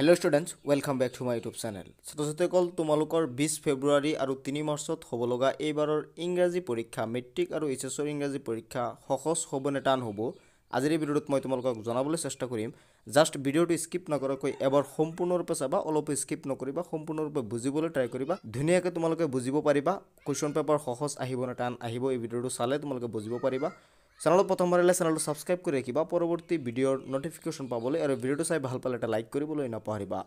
hello' students welcome back to my YouTube channel ছাত্ৰ ছাত্ৰীসকল তোমালোকৰ বিছ ফেব্ৰুৱাৰী আৰু তিনি মাৰ্চত হ'ব লগা এইবাৰৰ ইংৰাজী পৰীক্ষা মেট্ৰিক আৰু এইচ এছৰ ইংৰাজী পৰীক্ষা সহজ হ'ব নে টান হ'ব আজিৰ এই ভিডিঅ'টোত মই তোমালোকক জনাবলৈ চেষ্টা কৰিম জাষ্ট ভিডিঅ'টো স্কিপ নকৰাকৈ এবাৰ সম্পূৰ্ণৰূপে চাবা অলপো স্কিপ নকৰিবা সম্পূৰ্ণৰূপে বুজিবলৈ ট্ৰাই কৰিবা ধুনীয়াকৈ তোমালোকে বুজিব পাৰিবা কুৱেশ্যন পেপাৰ সহজ আহিব নে টান আহিব এই ভিডিঅ'টো চালে তোমালোকে বুজিব পাৰিবা চেনেলত প্ৰথম পাৰিলে চেনেলটো ছাবস্ক্ৰাইব কৰি ৰাখিবা পৰৱৰ্তী ভিডিঅ'ৰ নটিফিকেশ্যন পাবলৈ আৰু ভিডিঅ'টো চাই ভাল পালে এটা লাইক কৰিবলৈ নাপাহৰিবা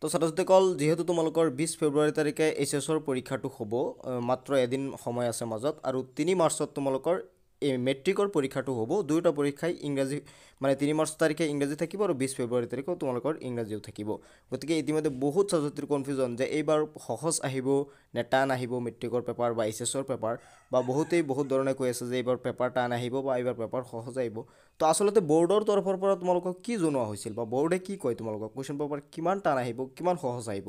তো ছাত্ৰছাত্ৰীসকল যিহেতু তোমালোকৰ বিছ ফেব্ৰুৱাৰী তাৰিখে এইচ এছৰ পৰীক্ষাটো হ'ব মাত্ৰ এদিন সময় আছে মাজত আৰু তিনি মাৰ্চত তোমালোকৰ এই মেট্ৰিকৰ পৰীক্ষাটো হ'ব দুয়োটা পৰীক্ষাই ইংৰাজী মানে তিনি মাৰ্চ তাৰিখে ইংৰাজী থাকিব আৰু বিছ ফেব্ৰুৱাৰী তাৰিখেও তোমালোকৰ ইংৰাজীও থাকিব গতিকে ইতিমধ্যে বহুত ছাত্ৰ ছাত্ৰীৰ কনফিউজন যে এইবাৰ সহজ আহিব নে টান আহিব মেট্ৰিকৰ পেপাৰ বা এইচ এছৰ পেপাৰ বা বহুতেই বহুত ধৰণে কৈ আছে যে এইবাৰ পেপাৰ টান আহিব বা এইবাৰ পেপাৰ সহজ আহিব তো আচলতে বৰ্ডৰ তৰফৰ পৰা তোমালোকক কি জনোৱা হৈছিল বা বৰ্ডে কি কয় তোমালোকক কুৱেশ্যন পেপাৰ কিমান টান আহিব কিমান সহজ আহিব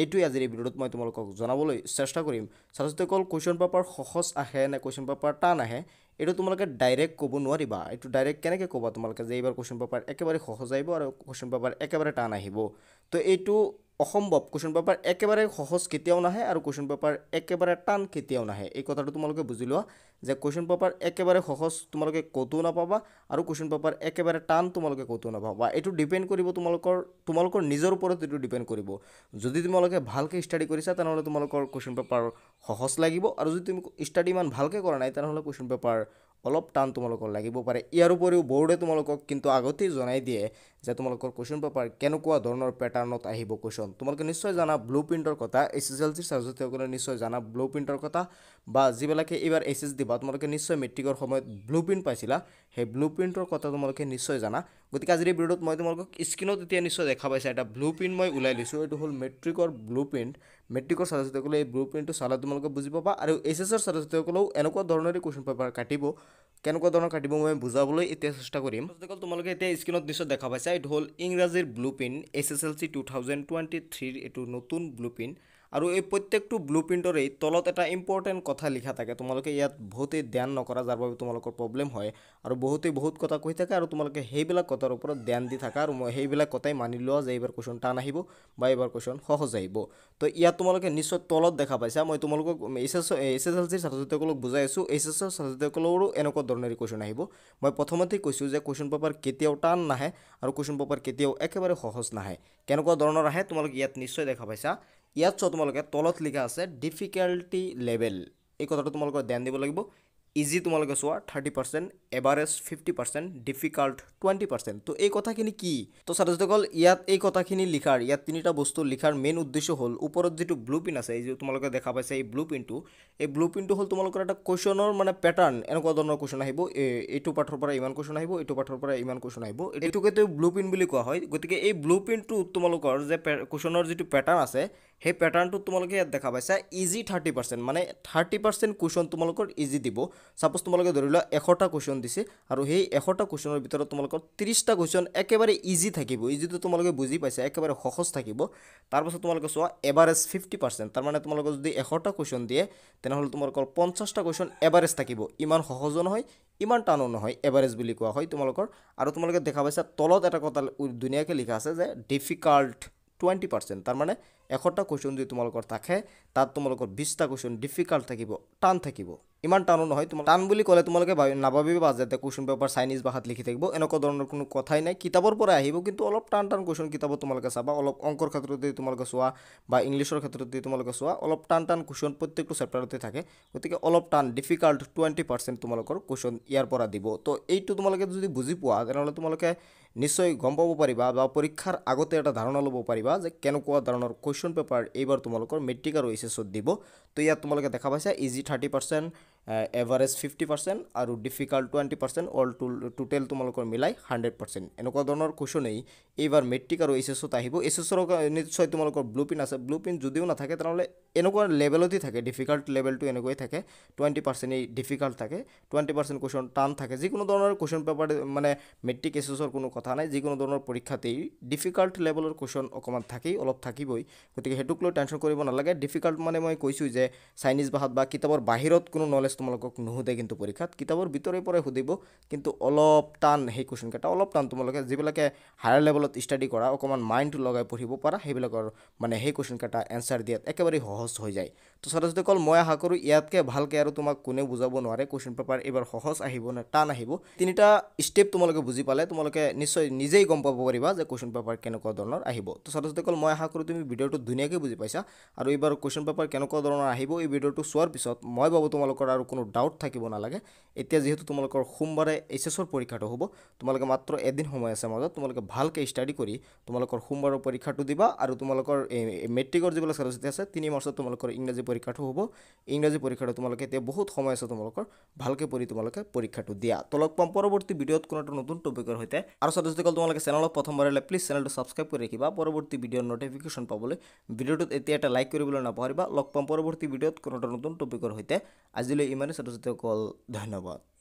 এইটোৱে আজিৰ এই ভিডিঅ'ত মই তোমালোকক জনাবলৈ চেষ্টা কৰিম ছাত্ৰ ছাত্ৰীসকল কুৱেশ্যন পেপাৰ সহজ আহে নে কুৱেশ্যন পেপাৰ টান আহে এইটো তোমালোকে ডাইৰেক্ট ক'ব নোৱাৰিবা এইটো ডাইৰেক্ট কেনেকৈ ক'বা তোমালোকে যে এইবাৰ কুৱেশ্যন পেপাৰ একেবাৰে সহজ আহিব আৰু কুৱেশ্যন পেপাৰ একেবাৰে টান আহিব তো এইটো অসম্ভৱ কুৱেশ্যন পেপাৰ একেবাৰে সহজ কেতিয়াও নাহে আৰু কুৱেশ্যন পেপাৰ একেবাৰে টান কেতিয়াও নাহে এই কথাটো তোমালোকে বুজি লোৱা যে কুৱেশ্যন পেপাৰ একেবাৰে সহজ তোমালোকে ক'তো নাপাবা আৰু কুৱেশ্যন পেপাৰ একেবাৰে টান তোমালোকে ক'তো নাপাবা এইটো ডিপেণ্ড কৰিব তোমালোকৰ তোমালোকৰ নিজৰ ওপৰত এইটো ডিপেণ্ড কৰিব যদি তোমালোকে ভালকৈ ষ্টাডি কৰিছা তেনেহ'লে তোমালোকৰ কুৱেশ্যন পেপাৰ সহজ লাগিব আৰু যদি তুমি ষ্টাডি ইমান ভালকৈ কৰা নাই তেনেহ'লে কুৱেশ্যন পেপাৰ অলপ টান তোমালোকৰ লাগিব পাৰে ইয়াৰ উপৰিও বৰ্ডে তোমালোকক কিন্তু আগতেই জনাই দিয়ে যে তোমালোকৰ কুৱেশ্যন পেপাৰ কেনেকুৱা ধৰণৰ পেটাৰ্ণত আহিব কুৱেশ্যন তোমালোকে নিশ্চয় জানা ব্লু প্ৰিণ্টৰ কথা এইচ এছ এল চিৰ ছাৰ্জসকলে নিশ্চয় জানা ব্লু প্ৰিণ্টৰ কথা বা যিবিলাকে এইবাৰ এইচ এছ দিবা তোমালোকে নিশ্চয় মেট্ৰিকৰ সময়ত ব্লু প্ৰিণ্ট পাইছিলা সেই ব্লু প্ৰিণ্টৰ কথা তোমালোকে নিশ্চয় জানা গতিকে আজিৰ এই ভিডিঅ'ত মই তোমালোকক স্ক্ৰীণত এতিয়া নিশ্চয় দেখা পাইছা এটা ব্লু প্ৰিণ্ট মই ওলাই লৈছোঁ এইটো হ'ল মেট্ৰিকৰ ব্লু প্ৰিণ্ট মেট্ৰিকৰ ছাত্ৰছাত্ৰীসকলে এই ব্লু প্ৰিণ্টটো চালে তোমালোকে বুজি পাবা আৰু এইচ এছৰ ছাত্ৰ ছাত্ৰীসকলেও এনেকুৱা ধৰণৰে কুৱেশ্যন পেপাৰ কাটিব কেনেকুৱা ধৰণৰ কাটিব মই বুজাবলৈ এতিয়া চেষ্টা কৰিম তোমালোকে এতিয়া স্ক্ৰীণত নিশ্চয় দেখা পাইছা ওয়েবসাইট হল ইংরাজির blueprint SSLC two thousand twenty থ্রির একটু নতুন ব্লুপ্রিন্ট আৰু এই প্ৰত্যেকটো ব্লু প্ৰিণ্টৰেই তলত এটা ইম্পৰ্টেণ্ট কথা লিখা থাকে তোমালোকে ইয়াত বহুতেই ধ্যান নকৰা যাৰ বাবে তোমালোকৰ প্ৰব্লেম হয় আৰু বহুতেই বহুত কথা কৈ থাকে আৰু তোমালোকে সেইবিলাক কথাৰ ওপৰত ধ্যান দি থাকা আৰু মই সেইবিলাক কথাই মানি লোৱা যে এইবাৰ কুৱেশ্যন টান আহিব বা এইবাৰ কুৱেশ্যন সহজ আহিব তো ইয়াত তোমালোকে নিশ্চয় তলত দেখা পাইছা মই তোমালোকক H S H S L চিৰ ছাত্ৰ ছাত্ৰীসকলক বুজাই আছোঁ এইচ এছ এল ছাত্ৰ ছাত্ৰীসকলৰো এনেকুৱা ধৰণেৰে কুৱেশ্যন আহিব মই প্ৰথমতেই কৈছোঁ যে কুৱেশ্যন পেপাৰ কেতিয়াও টান নাহে আৰু কুৱেশ্যন পেপাৰ কেতিয়াও একেবাৰে সহজ নাহে কেনেকুৱা ধৰণৰ আহে তোমালোকে ইয়াত নিশ্চয় দেখা পাইছা ইয়াত চোৱা তোমালোকে তলত লিখা আছে ডিফিকাল্টি লেভেল এই কথাটো তোমালোকৰ ধ্যান দিব লাগিব ইজি তোমালোকে চোৱা thirty percent average fifty percent difficult twenty percent ত' এই কথাখিনি কি ত' ছাত্ৰজীসকল ইয়াত এই কথাখিনি লিখাৰ ইয়াত তিনিটা বস্তু লিখাৰ মেইন উদ্দেশ্য হ'ল ওপৰত যিটো ব্লু পিন আছে এই তোমালোকে দেখা পাইছা এই ব্লু পিনটো এই ব্লু পিনটো হ'ল তোমালোকৰ এটা কুৱেশ্যনৰ মানে পেটাৰ্ণ এনেকুৱা ধৰণৰ কুৱেশ্যন আহিব এইটো পাঠৰ পৰা ইমান কুৱেশ্যন আহিব এইটো পাঠৰ পৰা ইমান কুৱেশ্যন আহিব এইটোকে তেওঁ ব্লু পিন বুলি কোৱা হয় গতিকে এই ব্লু পিনটো তোমালোকৰ যে কুৱেশ্যনৰ যিটো পেটাৰ্ণ আছে সেই পেটাৰ্ণটোত তোমালোকে ইয়াত দেখা পাইছা ইজি থাৰ্টি পাৰ্চেণ্ট মানে থাৰ্টি পাৰ্চেণ্ট কুৱেশ্যন তোমালোকৰ ইজি দিব চাপোজ তোমালোকে ধৰি লোৱা এশটা কুৱেশ্যন দিছে আৰু সেই এশটা কুৱেশ্যনৰ ভিতৰত তোমালোকৰ ত্ৰিছটা কুৱেশ্যন একেবাৰে ইজি থাকিব ইজিটো তোমালোকে বুজি পাইছা একেবাৰে সহজ থাকিব তাৰপাছত তোমালোকে চোৱা এভাৰেজ ফিফটি পাৰ্চেণ্ট তাৰমানে তোমালোকে যদি এশটা কুৱেশ্যন দিয়ে তেনেহ'লে তোমালোকৰ পঞ্চাছটা কুৱেশ্যন এভাৰেজ থাকিব ইমান সহজো নহয় ইমান টানো নহয় এভাৰেজ বুলি কোৱা হয় তোমালোকৰ আৰু তোমালোকে দেখা পাইছা তলত এটা কথা ধুনীয়াকৈ লিখা আছে যে ডিফিকাল্ট টুৱেণ্টি পাৰ্চেণ্ট তাৰমানে এশটা কুৱেশ্যন যদি তোমালোকৰ থাকে তাত তোমালোকৰ বিছটা কুৱেশ্যন ডিফিকাল্ট থাকিব টান থাকিব ইমান টানো নহয় তোমাৰ টান বুলি ক'লে তোমালোকে ভাবি নাভাবিবা যাতে কুৱেশ্যন পেপাৰ চাইনিজ ভাষাত লিখি থাকিব এনেকুৱা ধৰণৰ কোনো কথাই নাই কিতাপৰ পৰা আহিব কিন্তু অলপ টান টান কুৱেশ্যন কিতাপত তোমালোকে চাবা অলপ অংকৰ ক্ষেত্ৰত যদি তোমালোকে চোৱা বা ইংলিছৰ ক্ষেত্ৰত যদি তোমালোকে চোৱা অলপ টান টান কুৱেশ্যন প্ৰত্যেকটো চেপ্টাৰতে থাকে গতিকে অলপ টান ডিফিকাল্ট টুৱেণ্টি পাৰ্চেণ্ট তোমালোকৰ কুৱেশ্যন ইয়াৰ পৰা দিব তো এইটো তোমালোকে যদি বুজি পোৱা তেনেহ'লে তোমালোকে নিশ্চয় গম পাব পাৰিবা বা পৰীক্ষাৰ আগতে এটা ধাৰণা ল'ব পাৰিবা যে কেনেকুৱা ধৰণৰ কুৱেশ্যন পেপাৰ এইবাৰ তোমালোকৰ মেট্ৰিক আৰু এইচ এছত দিব তো ইয়াত তোমালোকে দেখা পাইছা easy thirty percent average fifty percent আৰু difficult twenty percent all to total তোমালোকৰ মিলাই হাণ্ড্ৰেড পাৰ্চেণ্ট এনেকুৱা ধৰণৰ কুৱেশ্যন এই এইবাৰ মেট্ৰিক আৰু এইচ এছত আহিব এইচ এছৰ নিশ্চয় তোমালোকৰ ব্লু প্ৰিণ্ট আছে ব্লু প্ৰিণ্ট যদিও নাথাকে তেনেহ'লে এনেকুৱা লেভেলতে থাকে ডিফিকাল্ট লেভেলটো এনেকুৱাই থাকে টুৱেণ্টি পাৰ্চেণ্টেই ডিফিকাল্ট থাকে টুৱেণ্টি পাৰ্চেণ্ট কুৱেশ্যন টান থাকে যিকোনো ধৰণৰ কুৱেশ্যন পেপাৰ মানে মেট্ৰিক এইচ এছৰ কোনো কথা নাই যিকোনো ধৰণৰ পৰীক্ষাতেই ডিফিকাল্ট লেভেলৰ কুৱেশ্যন অকণমান থাকেই অলপ থাকিবই গতিকে সেইটোক লৈ টেনশ্যন কৰিব নালাগে ডিফিকাল্ট মানে মই কৈছোঁ যে চাইনিজ ভাষাত বা কিতাপৰ বাহিৰত কোনো নলেজ তোমালোকক নুসুধে কিন্তু পৰীক্ষাত কিতাপৰ ভিতৰৰ পৰাই সুধিব কিন্তু অলপ টান সেই কুৱেশ্যনকেইটা অলপ টান তোমালোকে যিবিলাকে হায়াৰ লেভেলত ষ্টাডি কৰা অকণমান মাইণ্ডটো লগাই পঢ়িব পাৰা সেইবিলাকৰ মানে সেই কুৱেশ্যনকেইটা এনচাৰ দিয়াত একেবাৰে সহজ হৈ যায় তো ক'ল মই আশা কৰোঁ ইয়াতকৈ ভালকৈ আৰু তোমাক কোনেও বুজাব নোৱাৰে কুৱেশ্যন পেপাৰ এইবাৰ সহজ আহিব নে টান আহিব তিনিটা ষ্টেপ তোমালোকে বুজি পালে তোমালোকে নিশ্চয় নিজেই গম পাব পাৰিবা যে কুৱেশ্যন পেপাৰ কেনেকুৱা ধৰণৰ আহিব তো ছাত্ৰছাত্ৰীসকল মই আশা কৰোঁ তুমি ভিডিঅ'টো ধুনীয়াকৈ বুজি পাইছা আৰু এইবাৰ কুৱেশ্যন পেপাৰ কেনেকুৱা ধৰণৰ আহিব এই ভিডিঅ'টো চোৱাৰ পিছত মই ভাবোঁ তোমালোকৰ আৰু আৰু কোনো ডাউট থাকিব নালাগে এতিয়া যিহেতু তোমালোকৰ সোমবাৰে এইচ এছৰ পৰীক্ষাটো হ'ব তোমালোকে মাত্ৰ এদিন সময় আছে মাজত তোমালোকে ভালকৈ ষ্টাডি কৰি তোমালোকৰ সোমবাৰৰ পৰীক্ষাটো দিবা আৰু তোমালোকৰ এই মেট্ৰিকৰ যিবিলাক ছাত্ৰছাত্ৰী আছে তিনি মাৰ্চত তোমালোকৰ ইংৰাজী পৰীক্ষাটো হ'ব ইংৰাজী পৰীক্ষাটো তোমালোকে এতিয়া বহুত সময় আছে তোমালোকৰ ভালকৈ পঢ়ি তোমালোকে পৰীক্ষাটো দিয়া তো লগ পাম পৰৱৰ্তী ভিডিঅ'ত কোনো এটা নতুন টপিকৰ সৈতে আৰু ছাত্ৰছাত্ৰীসকল তোমালোকে চেনেলত প্ৰথমবাৰ হ'লে প্লিজ চেনেলটো ছাবস্ক্ৰাইব কৰি ৰাখিবা পৰৱৰ্তী ভিডিঅ'ৰ নটিফিকেশ্যন পাবলৈ ভিডিঅ'টোত এতিয়া এটা লাইক কৰিবলৈ নাপাহৰিবা লগ পাম পৰৱৰ্তী ভিডিঅ'ত কোনো এটা নতুন টপিকৰ সৈতে আজিলৈ ইমানে ছাত্ৰ ছাত্ৰীসকল ধন্যবাদ